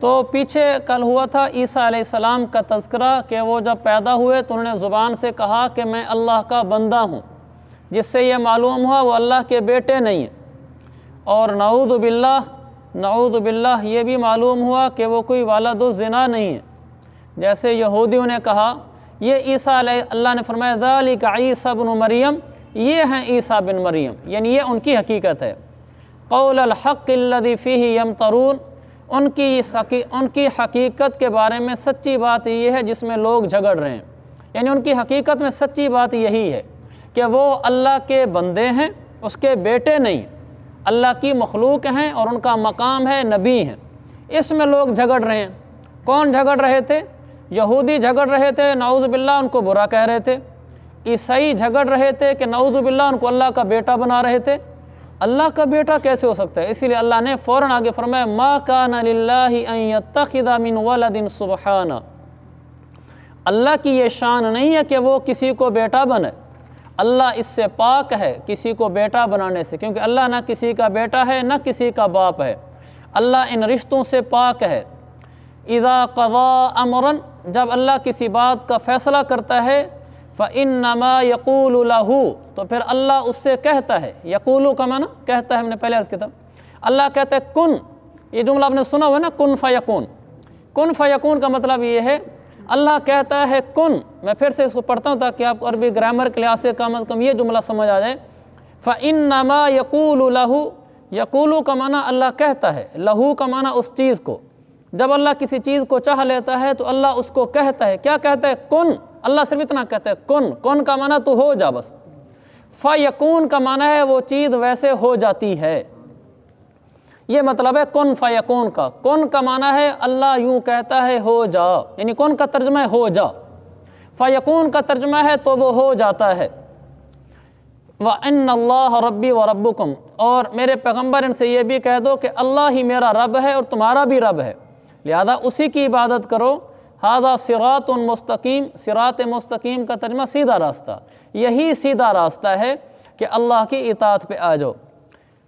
तो पीछे कल हुआ था ईसा आसमाम का तस्करा कि वो जब पैदा हुए तो उन्होंने ज़ुबान से कहा कि मैं अल्लाह का बंदा हूँ जिससे ये मालूम हुआ वो अल्लाह के बेटे नहीं हैं और नऊद बिल्ला ये भी मालूम हुआ कि वो कोई जना नहीं है जैसे यहूदियों ने कहा ये ईसा अल्लाह ने फरमायाली का ईसा बिन मरियम ये हैं ईसा बिन मरियम यानी ये उनकी हकीकत है कौल हक़ी फ़ी यम तरून उनकी उनकी हकीकत के बारे में सच्ची बात ये है जिसमें लोग झगड़ रहे हैं यानी उनकी हकीकत में सच्ची बात यही है कि वो अल्लाह के बंदे हैं उसके बेटे नहीं अल्लाह की मखलूक हैं और उनका मकाम है नबी हैं इसमें लोग झगड़ रहे हैं कौन झगड़ रहे थे यहूदी झगड़ रहे थे नाउज़बिल्ला उनको बुरा कह रहे थे ईसाई झगड़ रहे थे कि नाउज़बिल्ला उनको अल्लाह का बेटा बना रहे थे अल्लाह का बेटा कैसे हो सकता है इसीलिए अल्लाह ने फ़ौर आगे फरमाया मा कान लाखिदामिन वलदिन सुबहाना अल्लाह की ये शान नहीं है कि वो किसी को बेटा बने अल्लाह इससे पाक है किसी को बेटा बनाने से क्योंकि अल्लाह ना किसी का बेटा है ना किसी का बाप है अल्लाह इन रिश्तों से पाक है इज़ा कवा अमरन जब अल्लाह किसी बात का फ़ैसला करता है फ़िन नमा लहू तो फिर अल्लाह उससे कहता है यकूलू का माना कहता है हमने पहले अर्ज़ किया अल्लाह कहता है कुन ये जुमला आपने सुना हुआ है ना कुन फ़यकून कुन फ़यकून का मतलब ये है अल्लाह कहता है कुन मैं फिर से इसको पढ़ता हूँ ताकि आप अरबी ग्रामर के लिहाज से कम अज़ कम ये जुमला समझ आ जाए फ़िन नमा यकूलहू यकूलू का माना अल्लाह कहता है लहू का माना उस चीज़ को जब अल्लाह किसी चीज़ को चाह लेता है तो अल्लाह उसको कहता है क्या कहता है कुन अल्लाह सिर्फ इतना कहते हैं कौन कौन का माना तो हो जा बस फ़ायकून का माना है वो चीज़ वैसे हो जाती है ये मतलब है कौन फ़ायकून का कौन का माना है अल्लाह यूँ कहता है हो जा यानी कौन का तर्जमा है हो जा फ़ायकून का तर्जमा है तो वो हो जाता है व इन अल्लाह रब्बी व रब्बुकुम और मेरे पैगम्बर इनसे ये भी कह दो कि अल्लाह ही मेरा रब है और तुम्हारा भी रब है लिहाजा उसी की इबादत करो हादा सिरात मस्तकीम सिरात मस्तकीम का तर्जमा सीधा रास्ता यही सीधा रास्ता है कि अल्लाह की इतात पे आ जाओ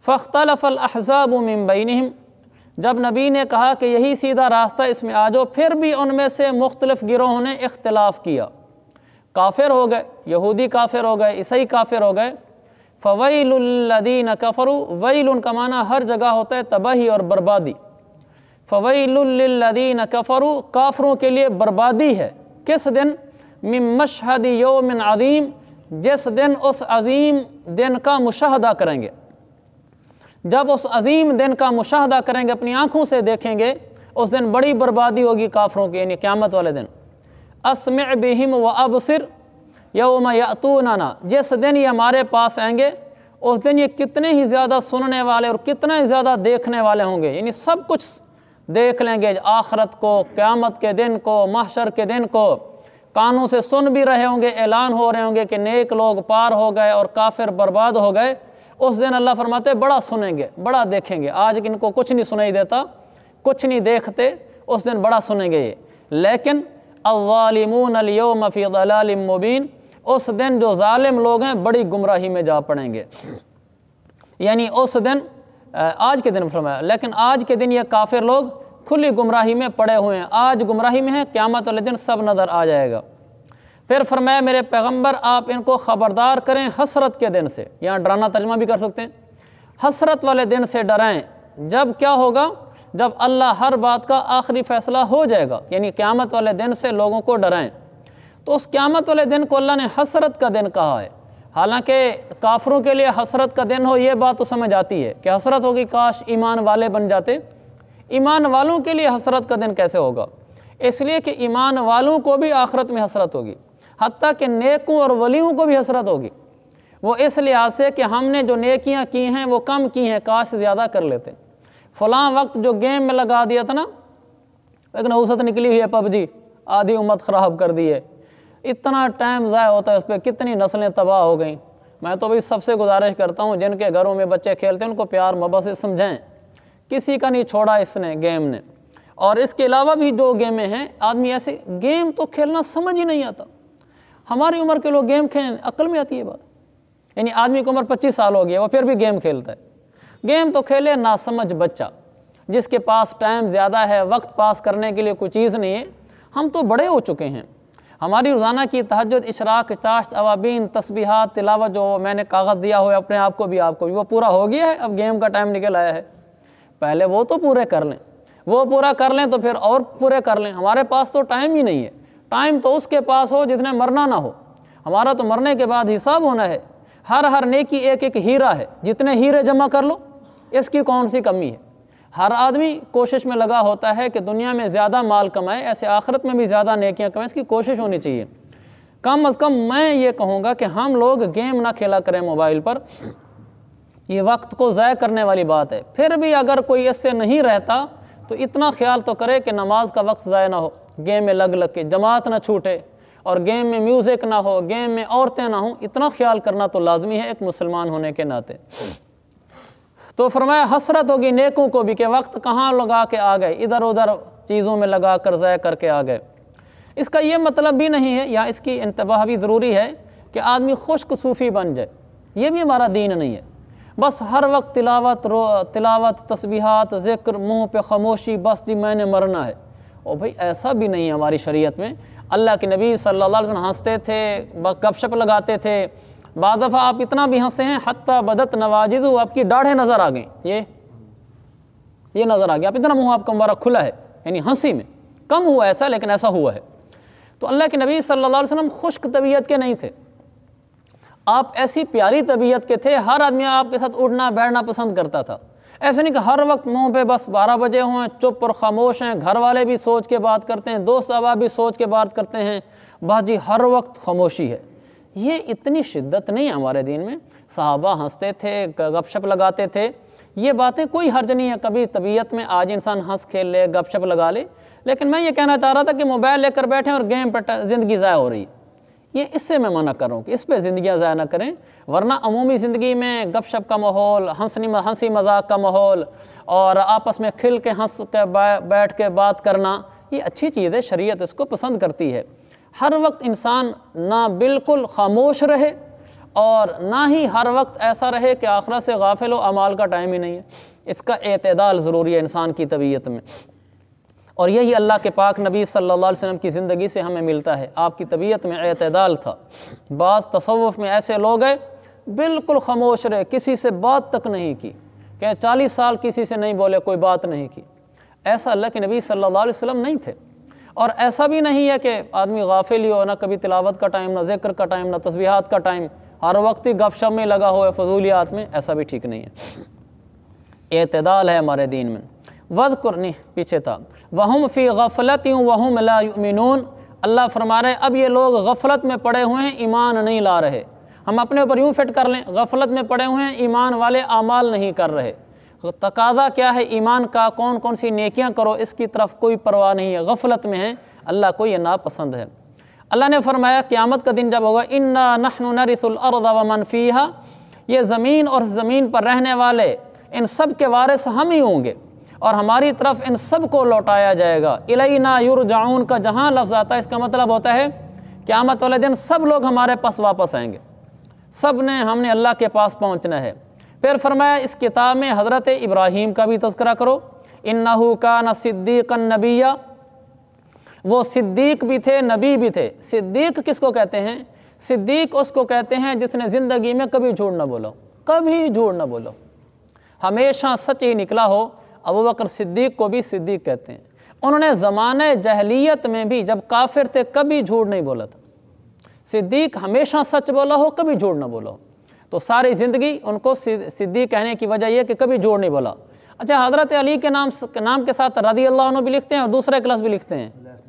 फ़ख्तलफ़ल अहज़ाब मम्बिन जब नबी ने कहा कि यही सीधा रास्ता इसमें आ जाओ फिर भी उनमें से मुख्तलिफ़ गिरोहों ने इख्तलाफ किया काफिर हो गए यहूदी काफिर हो गए ईसाई काफिर हो गए फ़वैलदीन कफ़रू वही उनका माना हर जगह होता है तबाही और बर्बादी फ़वैलदीन कफ़रू काफरों के लिए बर्बादी है किस दिन मशहद योमिन अजीम जिस दिन उस अजीम दिन का मुशाहदा करेंगे जब उस अजीम दिन का मुशाहदा करेंगे अपनी आँखों से देखेंगे उस दिन बड़ी बर्बादी होगी काफरों की यानी क़्यामत वाले दिन असम बिहिम व अबसर यौम नाना जिस दिन ये हमारे पास आएंगे उस दिन ये कितने ही ज़्यादा सुनने वाले और कितने ज़्यादा देखने वाले होंगे यानी सब कुछ देख लेंगे आखरत को क़्यामत के दिन को महशर के दिन को कानों से सुन भी रहे होंगे ऐलान हो रहे होंगे कि नेक लोग पार हो गए और काफिर बर्बाद हो गए उस दिन अल्लाह फरमाते बड़ा सुनेंगे बड़ा देखेंगे आज इनको कुछ नहीं सुनाई देता कुछ नहीं देखते उस दिन बड़ा सुनेंगे ये लेकिन अवालिमून अलियोम फ़ी उस दिन जो ालिम लोग हैं बड़ी गुमराही में जा पड़ेंगे यानी उस दिन आज के दिन फरमाया लेकिन आज के दिन ये काफिर लोग खुली गुमराही में पड़े हुए हैं आज गुमराही में हैं क़्यामत वाले दिन सब नज़र आ जाएगा फिर फरमाया मेरे पैगंबर आप इनको ख़बरदार करें हसरत के दिन से यहाँ डराना तर्जमा भी कर सकते हैं हसरत वाले दिन से डराएं जब क्या होगा जब अल्लाह हर बात का आखिरी फ़ैसला हो जाएगा यानी क़्यामत वाले दिन से लोगों को डराएँ तो उस क़्यामत वाले दिन को अल्लाह ने हसरत का दिन कहा है हालांकि काफरों के लिए हसरत का दिन हो ये बात तो समझ आती है कि हसरत होगी काश ईमान वाले बन जाते ईमान वालों के लिए हसरत का दिन कैसे होगा इसलिए कि ईमान वालों को भी आखरत में हसरत होगी हती कि नेकों और वलियों को भी हसरत होगी वो इस लिहाज से कि हमने जो नेकियां की हैं वो कम की हैं काश ज़्यादा कर लेते फ़लाँ वक्त जो गेम में लगा दिया था ना लेकिन उसत निकली हुई है पबजी आधी उम्मत ख़राब कर दी है इतना टाइम ज़ाय होता है उस पर कितनी नस्लें तबाह हो गई मैं तो भाई सबसे गुजारिश करता हूँ जिनके घरों में बच्चे खेलते हैं उनको प्यार मोहब्बत से समझाएँ किसी का नहीं छोड़ा इसने गेम ने और इसके अलावा भी जो गेमें हैं आदमी ऐसे गेम तो खेलना समझ ही नहीं आता हमारी उम्र के लोग गेम खेलें अक्ल में आती है बात यानी आदमी की उम्र पच्चीस साल हो गई है वो फिर भी गेम खेलता है गेम तो खेले ना समझ बच्चा जिसके पास टाइम ज़्यादा है वक्त पास करने के लिए कोई चीज़ नहीं है हम तो बड़े हो चुके हैं हमारी रोज़ाना की तहजद इशराक चाश्त अवाबीन तस्बीहात तिलावत जो मैंने कागज़ दिया हुआ अपने आप को भी आपको भी वो पूरा हो गया है अब गेम का टाइम निकल आया है पहले वो तो पूरे कर लें वो पूरा कर लें तो फिर और पूरे कर लें हमारे पास तो टाइम ही नहीं है टाइम तो उसके पास हो जिसने मरना ना हो हमारा तो मरने के बाद हिसाब होना है हर हर नेकी एक एक हीरा है जितने हीरे जमा कर लो इसकी कौन सी कमी है हर आदमी कोशिश में लगा होता है कि दुनिया में ज़्यादा माल कमाए ऐसे आखिरत में भी ज़्यादा नेकियाँ कमाएँ इसकी कोशिश होनी चाहिए कम अज़ कम मैं ये कहूँगा कि हम लोग गेम ना खेला करें मोबाइल पर ये वक्त को ज़ाय करने वाली बात है फिर भी अगर कोई इससे नहीं रहता तो इतना ख्याल तो करे कि नमाज का वक्त ज़ाय ना हो गेम में लग लग के जमात ना छूटे और गेम में म्यूज़िक ना हो गेम में औरतें ना हों इतना ख्याल करना तो लाजमी है एक मुसलमान होने के नाते तो फरमाया हसरत होगी नेकों को भी कि वक्त कहाँ लगा के आ गए इधर उधर चीज़ों में लगा कर ज़ाय करके आ गए इसका ये मतलब भी नहीं है या इसकी इंतबाह भी ज़रूरी है कि आदमी खुश्क सूफ़ी बन जाए ये भी हमारा दीन नहीं है बस हर वक्त तिलावत रो तिलावत तस्बीहात ज़िक्र मुँह पे खामोशी बस जी मैंने मरना है ओ भाई ऐसा भी नहीं है हमारी शरीयत में अल्लाह के नबी सल्लल्लाहु अलैहि वसल्लम हंसते थे गपशप लगाते थे बाद दफ़ा आप इतना भी हंसे हैं हती बदत नवाजिज आपकी डाढ़े नज़र आ गई ये ये नज़र आ गया आप इतना मुँह आपका मुबारा खुला है यानी हंसी में कम हुआ ऐसा लेकिन ऐसा हुआ है तो अल्लाह के नबी सल्ला वसलम खुश्क तबीयत के नहीं थे आप ऐसी प्यारी तबीयत के थे हर आदमी आपके साथ उठना बैठना पसंद करता था ऐसे नहीं कि हर वक्त मुंह पे बस 12 बजे हों चुप और खामोश हैं घर वाले भी सोच के बात करते हैं दोस्त अबा भी सोच के बात करते हैं बाजी हर वक्त खामोशी है ये इतनी शिद्दत नहीं है हमारे दिन में साहबा हंसते थे गपशप लगाते थे ये बातें कोई हर्ज नहीं है कभी तबीयत में आज इंसान हंस खेल ले गपशप लगा ले लेकिन मैं ये कहना चाह रहा था कि मोबाइल लेकर बैठे और गेम पर ज़िंदगी ज़ाया हो रही ये इससे मैं मना कर रहा हूँ कि इस पर ज़िंदियाँ ज़ाया ना करें वरना अमूमी ज़िंदगी में गपशप का माहौल हंसनी हंसी मजाक का माहौल और आपस में खिल के हंस के बैठ के बात करना ये अच्छी चीज़ है शरीयत इसको पसंद करती है हर वक्त इंसान ना बिल्कुल खामोश रहे और ना ही हर वक्त ऐसा रहे कि आखरत से गाफिल व अमाल का टाइम ही नहीं है इसका अतदाल ज़रूरी है इंसान की तबीयत में और यही अल्लाह के पाक नबी सल्लल्लाहु अलैहि वसल्लम की ज़िंदगी से हमें मिलता है आपकी तबीयत में अतदाल था बाज़ तसवुफ़ में ऐसे लोग हैं बिल्कुल खामोश रहे किसी से बात तक नहीं की कहें चालीस साल किसी से नहीं बोले कोई बात नहीं की ऐसा अल्लाह के नबी सल्लल्लाहु अलैहि वसल्लम नहीं थे और ऐसा भी नहीं है कि आदमी गाफिल ही हो ना कभी तिलावत का टाइम ना जिक्र का टाइम ना तस्बीहात का टाइम हर वक्त ही गपशप में लगा हो फजूलियात में ऐसा भी ठीक नहीं है एतदाल है हमारे दीन में वध कुरनी पीछे था वहम फ़ी गफलत यूँ वहम मिलान अल्लाह फरमा रहे अब ये लोग गफलत में पड़े हुए हैं ईमान नहीं ला रहे हम अपने ऊपर यूँ फिट कर लें गफलत में पड़े हुए हैं ईमान वाले अमाल नहीं कर रहे तो तकाजा क्या है ईमान का कौन कौन सी नेकियां करो इसकी तरफ कोई परवाह नहीं है गफलत में है अल्लाह को यह नापसंद है अल्लाह ने फरमाया क़्यामत का दिन जब होगा इन्ना नहनु नरिसुलर्द व मनफ़ीहा ये ज़मीन और ज़मीन पर रहने वाले इन सब के वारिस हम ही होंगे और हमारी तरफ इन सब को लौटाया जाएगा इलाई इलैना जाऊन का जहाँ लफ्ज़ आता है इसका मतलब होता है क़्यामत वाले दिन सब लोग हमारे पास वापस आएंगे सब ने हमने अल्लाह के पास पहुँचना है फिर फरमाया इस किताब में हज़रत इब्राहिम का भी तस्करा करो इन्नहू का न सिद्दीकन नबिया वो सिद्दीक भी थे नबी भी थे सिद्दीक किसको कहते हैं सिद्दीक उसको कहते हैं जिसने ज़िंदगी में कभी झूठ ना बोलो कभी झूठ ना बोलो हमेशा सच ही निकला हो अबू बकर सिद्दीक को भी सिद्दीक कहते हैं उन्होंने जमाने जहलीत में भी जब काफिर थे कभी झूठ नहीं बोला था सिद्दीक हमेशा सच बोला हो कभी झूठ ना बोला हो तो सारी ज़िंदगी उनको सिद्दी कहने की वजह यह कि कभी जोड़ नहीं बोला अच्छा हज़रत अली के नाम नाम के साथ रदी अल्लाह भी लिखते हैं और दूसरा क्लास भी लिखते हैं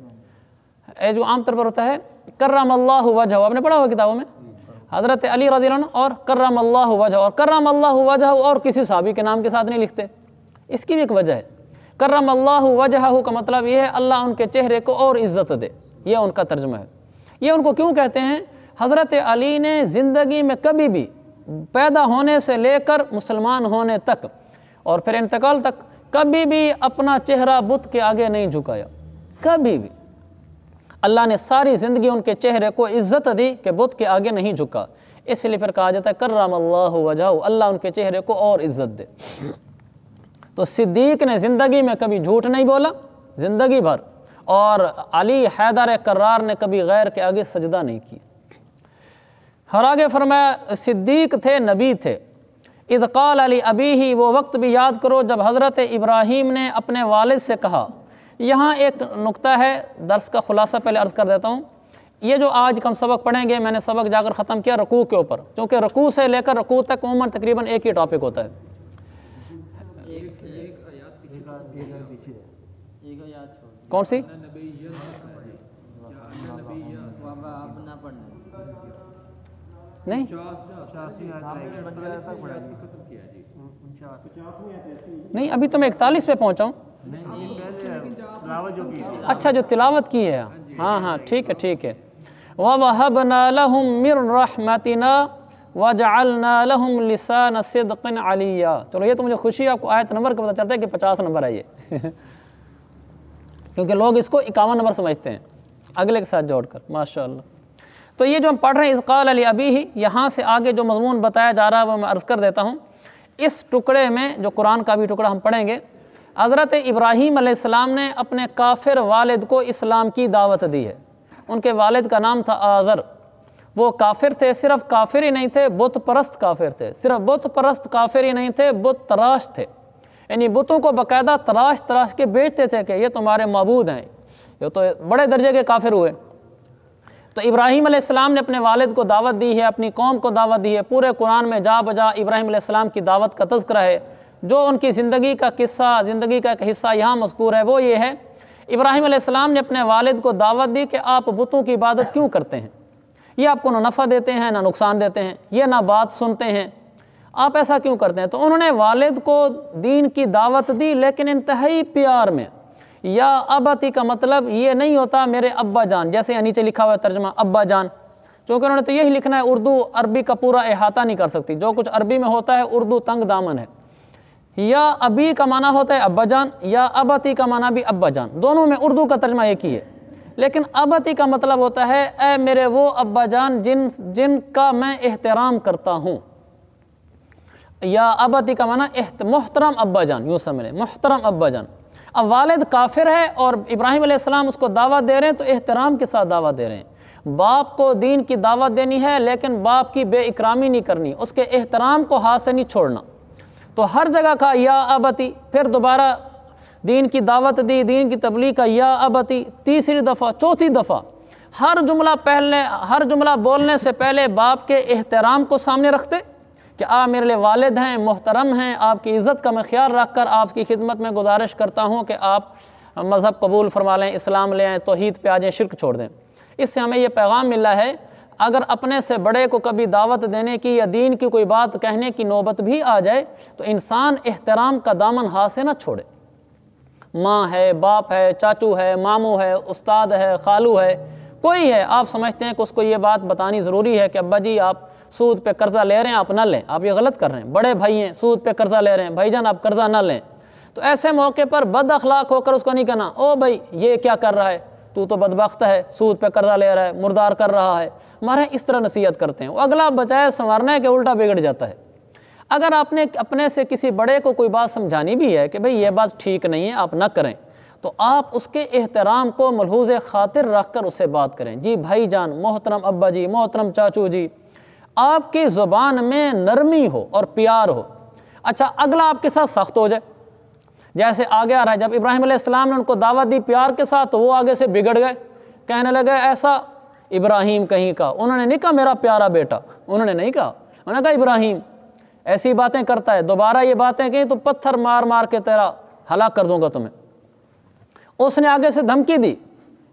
ये जो आमतौर पर होता है कर्रम अल्लाह वजह आपने पढ़ा हुआ किताबों में हज़रत अली रदी और कर्रम अल्लाह वजह और कर्रम अल्लाह वजह और किसी साहबी के नाम के साथ नहीं लिखते इसकी भी एक वजह है करम अल्लाह वजह का मतलब ये है अल्लाह उनके चेहरे को और इज़्ज़त दे ये उनका तर्जमा है ये उनको क्यों कहते हैं हज़रत अली ने ज़िंदगी में कभी भी पैदा होने से लेकर मुसलमान होने तक और फिर इंतकाल तक कभी भी अपना चेहरा बुत के आगे नहीं झुकाया कभी भी अल्लाह ने सारी ज़िंदगी उनके चेहरे को इज़्ज़त दी कि बुत के आगे नहीं झुका इसलिए फिर कहा जाता है कर्रम अल्लाह वजह अल्लाह उनके चेहरे को और इज़्ज़त दे तो सिद्दीक ने ज़िंदगी में कभी झूठ नहीं बोला ज़िंदगी भर और अली हैदर करार ने कभी गैर के आगे सजदा नहीं किया आगे फरमाया सिद्दीक थे नबी थे इदकाल अली अभी ही वो वक्त भी याद करो जब हज़रत इब्राहीम ने अपने वालद से कहा यहाँ एक नुक्ता है दर्स का ख़ुलासा पहले अर्ज़ कर देता हूँ ये जो आज कम सबक पढ़ेंगे मैंने सबक जाकर ख़त्म किया रकू के ऊपर क्योंकि रकू से लेकर रकू तक उम्र तकरीबन एक ही टॉपिक होता है कौन सी नहीं नहीं अभी तो मैं इकतालीस पे पहुँचाऊँ अच्छा जो तिलावत की है हाँ हाँ ठीक है ठीक है वहब लिसान अलिया चलो ये तो मुझे खुशी है आपको आयत नंबर का पता चलता है कि पचास नंबर है ये क्योंकि लोग इसको इक्यावन नंबर समझते हैं अगले के साथ जोड़कर माशा तो ये जो हम पढ़ रहे हैं इसकाल अली अभी ही यहाँ से आगे जो मजमून बताया जा रहा है वो मैं अर्ज़ कर देता हूँ इस टुकड़े में जो कुरान का भी टुकड़ा हम पढ़ेंगे हज़रत इब्राहीम आसमाम ने अपने काफिर वालद को इस्लाम की दावत दी है उनके वालद का नाम था आज़र वो काफिर थे सिर्फ काफिर ही नहीं थे बुत परस्त काफिर थे सिर्फ बुत परस्त काफिर ही नहीं थे बुत तराश थे यानी बुतों को बाकायदा तराश तराश के बेचते थे कि ये तुम्हारे मबूद हैं ये तो बड़े दर्जे के काफिर हुए तो इब्राहिम आसमाम ने अपने वालद को दावत दी है अपनी कौम को दावत दी है पूरे कुरान में जा बजा इब्राहिम आसमाम की दावत का तस्करा है जो उनकी ज़िंदगी का किस्सा ज़िंदगी का एक हिस्सा यहाँ मस्कूर है वो ये है इब्राहिम आसमाम ने अपने वालद को दावत दी कि आप बुतों की इबादत क्यों करते हैं ये आपको ना नफ़ा देते हैं ना नुकसान देते हैं ये ना बात सुनते हैं आप ऐसा क्यों करते हैं तो उन्होंने वालद को दीन की दावत दी लेकिन इंतहाई प्यार में या अबती का मतलब ये नहीं होता मेरे अब्बा जान जैसे नीचे लिखा हुआ है तर्जमा अब्बा जान चूँकि उन्होंने तो यही लिखना है उर्दू अरबी का पूरा अहाता नहीं कर सकती जो कुछ अरबी में होता है उर्दू तंग दामन है या अबी का माना होता है अब्बा जान या अबती का माना भी अब्बा जान दोनों में उर्दू का तर्जमा एक ही है लेकिन अबती का मतलब होता है ए मेरे वो अब्बा जान जिन जिनका मैं एहतराम करता हूँ या अबती का माना मोहतरम अब्बा जान यूँ समझ मोहतरम अब्बा जान अब वालद काफिर है और इब्राहिम आसमाम उसको दावा दे रहे हैं तो एहतराम के साथ दावा दे रहे हैं बाप को दीन की दावत देनी है लेकिन बाप की बेइकरामी नहीं करनी उसके एहतराम को हाथ से नहीं छोड़ना तो हर जगह का या अबती फिर दोबारा दीन की दावत दी दीन की तबलीग का या अबती तीसरी दफ़ा चौथी दफ़ा हर जुमला पहले हर जुमला बोलने से पहले बाप के एहतराम को सामने रखते कि आप मेरे लिए वालद हैं मोहतरम हैं आपकी इज़्ज़त का मैं ख्याल रख कर आपकी खिदमत में गुजारिश करता हूँ कि आप मज़हब कबूल फरमा लें इस्लाम ले आएँ तोहद पे आ जाएँ शिरक छोड़ दें इससे हमें यह पैगाम मिला है अगर अपने से बड़े को कभी दावत देने की या दीन की कोई बात कहने की नौबत भी आ जाए तो इंसान एहतराम का दामन हाथ से ना छोड़े माँ है बाप है चाचू है मामू है उस्ताद है खालू है कोई है आप समझते हैं कि उसको ये बात बतानी ज़रूरी है कि अब्बा जी आप सूद पे कर्ज़ा ले रहे हैं आप ना लें आप ये गलत कर रहे हैं बड़े भाई हैं सूद पे कर्ज़ा ले रहे हैं भाईजान आप कर्ज़ा ना लें तो ऐसे मौके पर बद अखलाक होकर उसको नहीं कहना ओ भाई ये क्या कर रहा है तू तो बदबख्त है सूद पे कर्ज़ा ले रहा है मुर्दार कर रहा है मारे इस तरह नसीहत करते हैं वो अगला बचाए संवारना है कि उल्टा बिगड़ जाता है अगर आपने अपने से किसी बड़े को कोई बात समझानी भी है कि भाई ये बात ठीक नहीं है आप ना करें तो आप उसके एहतराम को मलहूज खातिर रख कर उससे बात करें जी भाई जान मोहतरम अब्बा जी मोहतरम चाचू जी आपकी ज़ुबान में नरमी हो और प्यार हो अच्छा अगला आपके साथ सख्त हो जाए जैसे आगे आ रहा है जब इब्राहिम ने उनको दावा दी प्यार के साथ तो वो आगे से बिगड़ गए कहने लगे ऐसा इब्राहिम कहीं का उन्होंने नहीं कहा मेरा प्यारा बेटा उन्होंने नहीं कहा उन्होंने कहा इब्राहिम ऐसी बातें करता है दोबारा ये बातें कहीं तो पत्थर मार मार के तेरा हलाक कर दूंगा तुम्हें उसने आगे से धमकी दी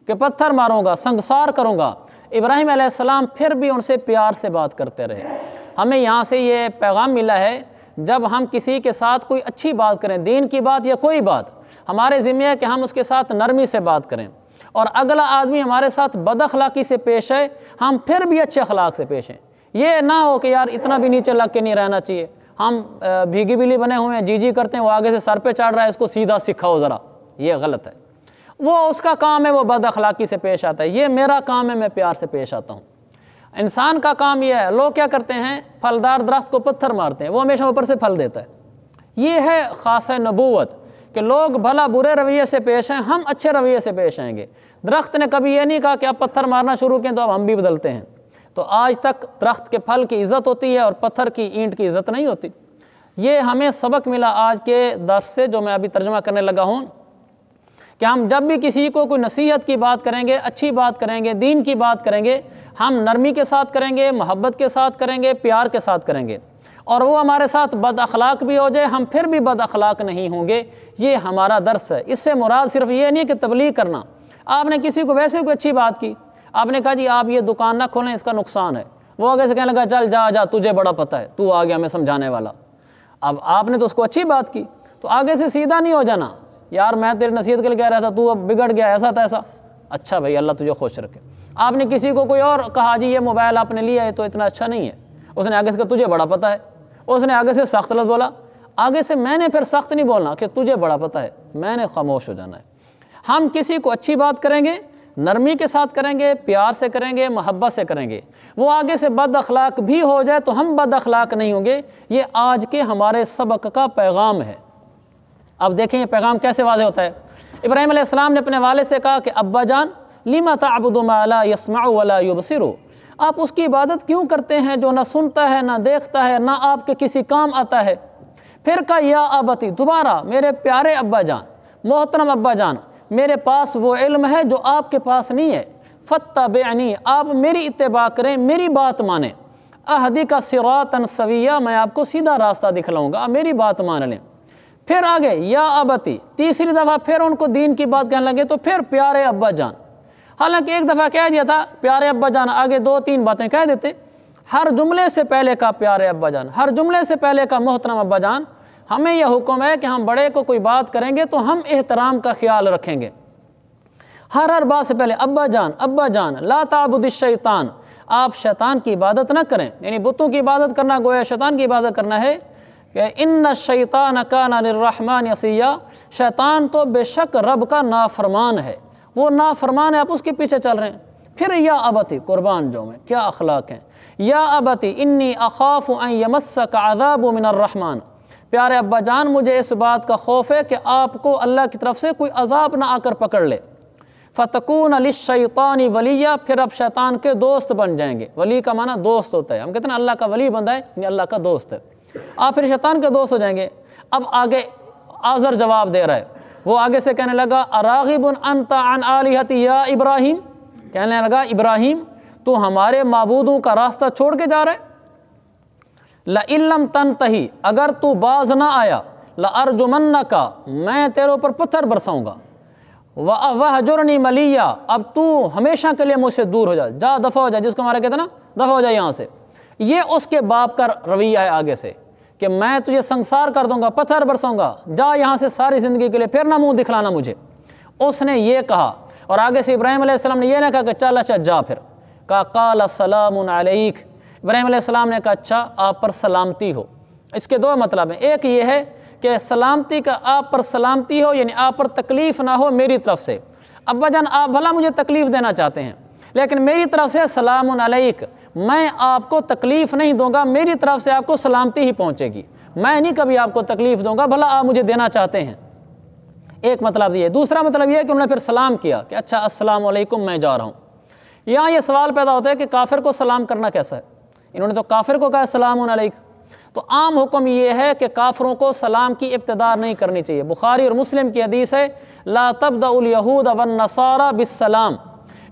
कि पत्थर मारूंगा संगसार करूंगा इब्राहिम आसमाम फिर भी उनसे प्यार से बात करते रहे हमें यहाँ से ये पैगाम मिला है जब हम किसी के साथ कोई अच्छी बात करें दीन की बात या कोई बात हमारे ज़िम्मे है कि हम उसके साथ नरमी से बात करें और अगला आदमी हमारे साथ बद अखलाक़ी से पेश है हम फिर भी अच्छे अखलाक से पेश हैं ये ना हो कि यार इतना भी नीचे लग के नहीं रहना चाहिए हम भीगी बिली बने हुए हैं जी जी करते हैं वो आगे से सर पे चढ़ रहा है इसको सीधा सिखाओ ज़रा ये गलत है वो उसका काम है वो बद अखलाक़ी से पेश आता है ये मेरा काम है मैं प्यार से पेश आता हूँ इंसान का काम यह है लोग क्या करते हैं फलदार दरख्त को पत्थर मारते हैं वो हमेशा ऊपर से फल देता है ये है ख़ास नबूत कि लोग भला बुरे रवैये से पेश हैं हम अच्छे रवैये से पेश आएंगे दरख्त ने कभी ये नहीं कहा कि आप पत्थर मारना शुरू करें तो अब हम भी बदलते हैं तो आज तक दरख्त के फल की इज़्ज़त होती है और पत्थर की ईंट की इज़्ज़त नहीं होती ये हमें सबक मिला आज के दर्स से जो मैं अभी तर्जमा करने लगा हूँ कि हम जब भी किसी को कोई नसीहत की बात करेंगे अच्छी बात करेंगे दीन की बात करेंगे हम नरमी के साथ करेंगे मोहब्बत के साथ करेंगे प्यार के साथ करेंगे और वो हमारे साथ बद अखलाक भी हो जाए हम फिर भी बद अखलाक नहीं होंगे ये हमारा दर्स है इससे मुराद सिर्फ ये नहीं है कि तबलीग करना आपने किसी को वैसे कोई अच्छी बात की आपने कहा जी आप ये दुकान ना खोलें इसका नुकसान है वो आगे से कहने लगा चल जा जा तुझे बड़ा पता है तू आ गया हमें समझाने वाला अब आपने तो उसको अच्छी बात की तो आगे से सीधा नहीं हो जाना यार मैं तेरी नसीहत के लिए कह रहा था तू अब बिगड़ गया ऐसा तैसा अच्छा भाई अल्लाह तुझे खुश रखे आपने किसी को कोई और कहा जी ये मोबाइल आपने लिया है तो इतना अच्छा नहीं है उसने आगे से कहा तुझे बड़ा पता है उसने आगे से सख्त लत बोला आगे से मैंने फिर सख्त नहीं बोलना कि तुझे बड़ा पता है मैंने खामोश हो जाना है हम किसी को अच्छी बात करेंगे नरमी के साथ करेंगे प्यार से करेंगे मोहब्बत से करेंगे वो आगे से बद अखलाक भी हो जाए तो हम बद अखलाक नहीं होंगे ये आज के हमारे सबक का पैगाम है अब देखें ये पैगाम कैसे वाज होता है इब्राहिम आसमाम ने अपने वाले से कहा कि अब्बा जान लीमा ताबुदमाला यसमा वाला युबसरो आप उसकी इबादत क्यों करते हैं जो ना सुनता है ना देखता है ना आपके किसी काम आता है फिर का या आबती दोबारा मेरे प्यारे अब्बा जान मोहतरम अब्बा जान मेरे पास वो इल्म है जो आपके पास नहीं है फ़त्ता बेनी आप मेरी इतबा करें मेरी बात माने अहदी का सिरातन सविया मैं आपको सीधा रास्ता दिखलाऊँगा आप मेरी बात मान लें फिर आगे या अबती तीसरी दफ़ा फिर उनको दीन की बात कहने लगे तो फिर प्यारे अब्बा जान हालांकि एक दफ़ा कह दिया था प्यारे अब्बा जान आगे दो तीन बातें कह देते हर जुमले से पहले का प्यारे अब्बा जान हर जुमले से पहले का मोहतरम अब्बा जान हमें यह हुक्म है कि हम बड़े को कोई बात करेंगे तो हम एहतराम का ख्याल रखेंगे हर हर बात से पहले अब्बा जान अब्बा जान लाताबुदशैतान आप शैतान की इबादत ना करें यानी बुतों की इबादत करना गोया शैतान की इबादत करना है कि इन शैतान का नरहमान यसिया शैतान तो बेशक रब का नाफरमान है वो नाफरमान है आप उसके पीछे चल रहे हैं फिर या अबती कुर्बान जो में क्या अखलाक हैं या अबती इन्नी अखाफ का आदाब मिनरहमान प्यारे अब्बा जान मुझे इस बात का खौफ है कि आपको अल्लाह की तरफ से कोई अजाब ना आकर पकड़ ले फ़तकून अली शैतानी वलिया फिर अब शैतान के दोस्त बन जाएंगे वली का माना दोस्त होता है हम कहते हैं अल्लाह का वली बंदा है यानी अल्लाह का दोस्त है आप फिर शैतान के दोस्त हो जाएंगे अब आगे आज़र जवाब दे रहा है वो आगे से कहने लगा अरागिब अन आलिहती या इब्राहिम कहने लगा इब्राहिम तो हमारे मबूदों का रास्ता छोड़ के जा रहे है लम तन तही अगर तू बाज ना आया लर्जुमन्ना का मैं तेरे ऊपर पत्थर बरसाऊँगा वह वह हजुरनी मलिया अब तू हमेशा के लिए मुझसे दूर हो जा जा दफ़ा हो जा जिसको हमारा कहते ना दफ़ा हो जाए यहाँ से ये उसके बाप का रवैया है आगे से कि मैं तुझे संसार कर दूंगा पत्थर बरसूंगा जा यहाँ से सारी ज़िंदगी के लिए फिर ना मुंह दिखलाना मुझे उसने ये कहा और आगे से इब्राहिम आसमाम ने यह ना कहा कि चल अच्छा जा फिर का काल सलाम अलैक इब्राहिम आसमाम ने कहा अच्छा आप पर सलामती हो इसके दो मतलब हैं एक ये है कि सलामती का आप पर सलामती हो यानी आप पर तकलीफ़ ना हो मेरी तरफ से अब्बा जान आप भला मुझे तकलीफ़ देना चाहते हैं लेकिन मेरी तरफ से सलाम अलैक मैं आपको तकलीफ़ नहीं दूंगा मेरी तरफ से आपको सलामती ही पहुंचेगी मैं नहीं कभी आपको तकलीफ़ दूंगा भला आप मुझे देना चाहते हैं एक मतलब ये दूसरा मतलब ये कि उन्होंने फिर सलाम किया कि अच्छा असलम मैं जा रहा हूँ यहाँ ये सवाल पैदा होता है कि काफिर को सलाम करना कैसा है इन्होंने तो काफिर को कहा सलाम अलैक तो आम हुक्म यह है कि काफरों को सलाम की इब्तदार नहीं करनी चाहिए बुखारी और मुस्लिम की हदीस है ला तबद यहूद वन नसारा बिसलाम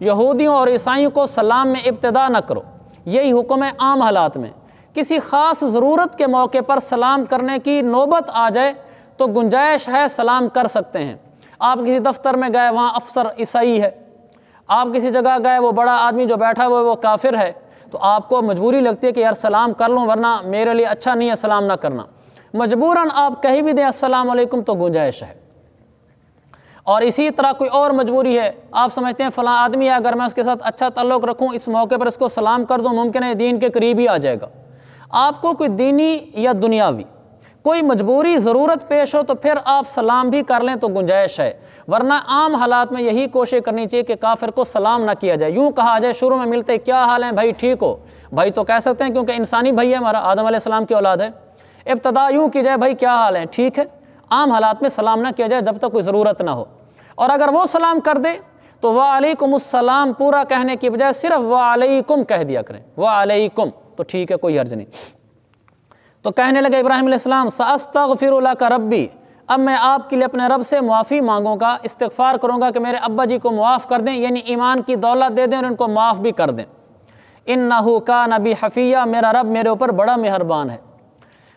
यहूदियों और ईसाइयों को सलाम में इब्तदा न करो यही हुक्म है आम हालात में किसी ख़ास ज़रूरत के मौके पर सलाम करने की नौबत आ जाए तो गुंजाइश है सलाम कर सकते हैं आप किसी दफ्तर में गए वहाँ अफसर ईसाई है आप किसी जगह गए वो बड़ा आदमी जो बैठा हुआ है वो काफिर है तो आपको मजबूरी लगती है कि यार सलाम कर लूँ वरना मेरे लिए अच्छा नहीं है सलाम ना करना मजबूरन आप कहीं भी दें असलम तो गुंजाइश है और इसी तरह कोई और मजबूरी है आप समझते हैं फ़लाँ आदमी है अगर मैं उसके साथ अच्छा तल्लुक़ रखूँ इस मौके पर इसको सलाम कर दूँ मुमकिन है दीन के करीब ही आ जाएगा आपको कोई दीनी या दुनियावी कोई मजबूरी ज़रूरत पेश हो तो फिर आप सलाम भी कर लें तो गुंजाइश है वरना आम हालात में यही कोशिश करनी चाहिए कि काफिर को सलाम ना किया जाए यूँ कहा जाए शुरू में मिलते क्या हाल है भाई ठीक हो भाई तो कह सकते हैं क्योंकि इंसानी भाई है हमारा आदम आसमाम की औलाद है इब्तदा यूँ की जाए भाई क्या हाल है ठीक है आम हालात में सलाम ना किया जाए जब तक कोई ज़रूरत ना हो और अगर वो सलाम कर दे तो वालेकुमसलाम पूरा कहने की बजाय सिर्फ वालेकुम कह दिया करें वालेकुम तो ठीक है कोई हर्ज नहीं तो कहने लगे इब्राहिम इस्लाम का रब्बी अब मैं आपके लिए अपने रब से मुआफ़ी मांगूंगा इस्तफ़ार करूंगा कि मेरे अब्बा जी को मुआफ़ कर दें यानी ईमान की दौलत दे दें और उनको माफ़ भी कर दें इन नहू का नबी हफ़िया मेरा रब मेरे ऊपर बड़ा मेहरबान है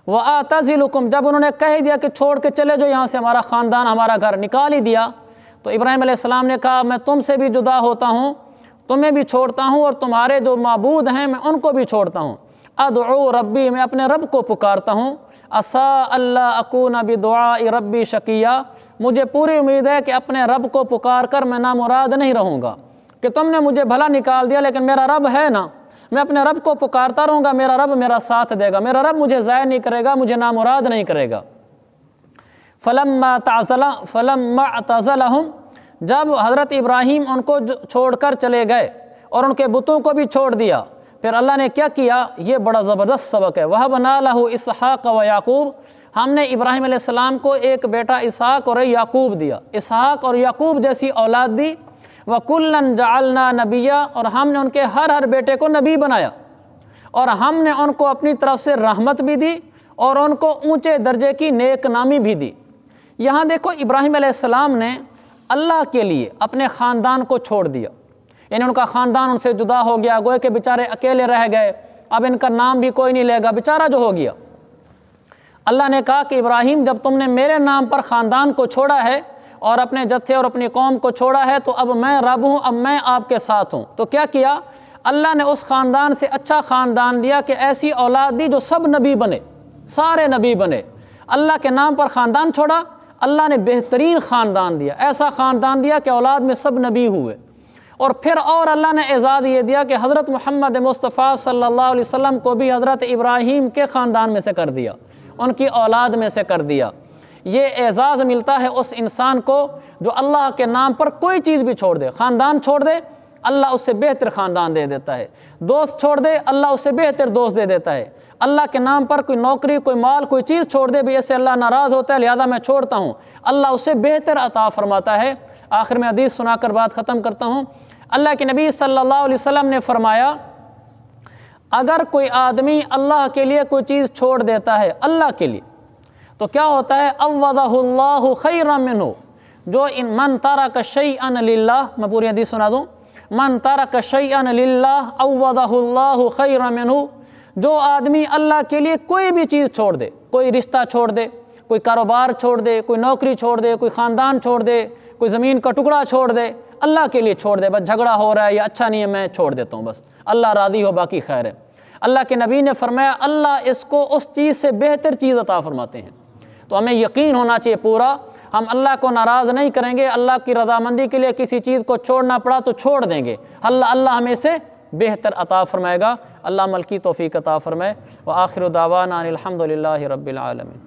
व आतज़िलकुम जब उन्होंने कह दिया कि छोड़ के चले जो यहाँ से हमारा ख़ानदान हमारा घर निकाल ही दिया तो इब्राहिम आसमाम ने कहा मैं तुम से भी जुदा होता हूँ तुम्हें भी छोड़ता हूँ और तुम्हारे जो मबूद हैं मैं उनको भी छोड़ता हूँ अद रब्बी मैं अपने रब को पुकारता हूँ असा अल्लाह अकून अबी दुआ रब्बी शकिया मुझे पूरी उम्मीद है कि अपने रब को पुकार कर मैं मुराद नहीं रहूँगा कि तुमने मुझे भला निकाल दिया लेकिन मेरा रब है ना मैं अपने रब को पुकारता रहूँगा मेरा रब मेरा साथ देगा मेरा रब मुझे ज़ाय नहीं करेगा मुझे नामुराद नहीं करेगा फ़लम तज़ला फ़लम तज़लहम जब हज़रत इब्राहिम उनको छोड़कर चले गए और उनके बुतों को भी छोड़ दिया फिर अल्लाह ने क्या किया ये बड़ा ज़बरदस्त सबक है वह बना लहू इसहाक व याकूब हमने इब्राहिम को एक बेटा इसहाक और याकूब दिया इसहाक और याकूब जैसी औलाद दी वकुल्लन जालना नबिया और हमने उनके हर हर बेटे को नबी बनाया और हमने उनको अपनी तरफ से रहमत भी दी और उनको ऊंचे दर्जे की नेक नामी भी दी यहाँ देखो इब्राहिम आसमाम ने अल्लाह के लिए अपने ख़ानदान को छोड़ दिया यानी उनका ख़ानदान उनसे जुदा हो गया गोए के बेचारे अकेले रह गए अब इनका नाम भी कोई नहीं लेगा बेचारा जो हो गया अल्लाह ने कहा कि इब्राहिम जब तुमने मेरे नाम पर ख़ानदान को छोड़ा है और अपने जत्थे और अपनी कौम को छोड़ा है तो अब मैं रब हूँ अब मैं आपके साथ हूँ तो क्या किया अल्लाह ने उस ख़ानदान से अच्छा ख़ानदान दिया कि ऐसी औलाद दी जो सब नबी बने सारे नबी बने अल्लाह के नाम पर ख़ानदान छोड़ा अल्लाह ने बेहतरीन ख़ानदान दिया ऐसा ख़ानदान दिया कि औलाद में सब नबी हुए और फिर और अल्लाह ने एजाज़ ये दिया कि हज़रत मोहम्मद मुस्तफ़ा सल्ला वसम को भी हज़रत इब्राहीम के ख़ानदान में से कर दिया उनकी औलाद में से कर दिया ये एजाज़ मिलता है उस इंसान को जो अल्लाह के नाम पर कोई चीज़ भी छोड़ दे ख़ानदान छोड़ दे अल्लाह उससे बेहतर ख़ानदान दे देता है दोस्त छोड़ दे अल्लाह उससे बेहतर दोस्त दे देता है अल्लाह के नाम पर कोई नौकरी कोई माल कोई चीज़ छोड़ दे भी ऐसे अल्लाह नाराज़ होता है लिहाजा मैं छोड़ता हूँ अल्लाह उससे बेहतर अता फरमाता है आखिर में हदीस सुनाकर बात ख़त्म करता हूँ अल्लाह के नबी सल्लल्लाहु अलैहि वसल्लम ने फरमाया अगर कोई आदमी अल्लाह के लिए कोई चीज़ छोड़ देता है अल्लाह के लिए तो क्या होता है अवदहुल्लाह खैरमिन जो इन मन तारा तारक अन लिल्ला मैं पूरी हदीस सुना दूँ मन तारा तारक शैअन लिल्ला अवदहुल्लाह खैरमिन जो आदमी अल्लाह के लिए कोई भी चीज़ छोड़ दे कोई रिश्ता छोड़ दे कोई कारोबार छोड़ दे कोई नौकरी छोड़ दे कोई ख़ानदान छोड़ दे कोई ज़मीन का टुकड़ा छोड़ दे अल्लाह के लिए छोड़ दे बस झगड़ा हो रहा है या अच्छा नहीं है मैं छोड़ देता हूँ बस अल्लाह राज़ी हो बाकी खैर है अल्लाह के नबी ने फरमाया अल्लाह इसको उस चीज़ से बेहतर चीज़ अता फरमाते हैं तो हमें यकीन होना चाहिए पूरा हम अल्लाह को नाराज़ नहीं करेंगे अल्लाह की रजामंदी के लिए किसी चीज़ को छोड़ना पड़ा तो छोड़ देंगे अल्लाह अल्ला हमें से बेहतर अता फ़रमाएगा अल्लाह मलकी तोफ़ी अता फ़रमाए व आखिर दावा अलहमदिल्ला रबालमीन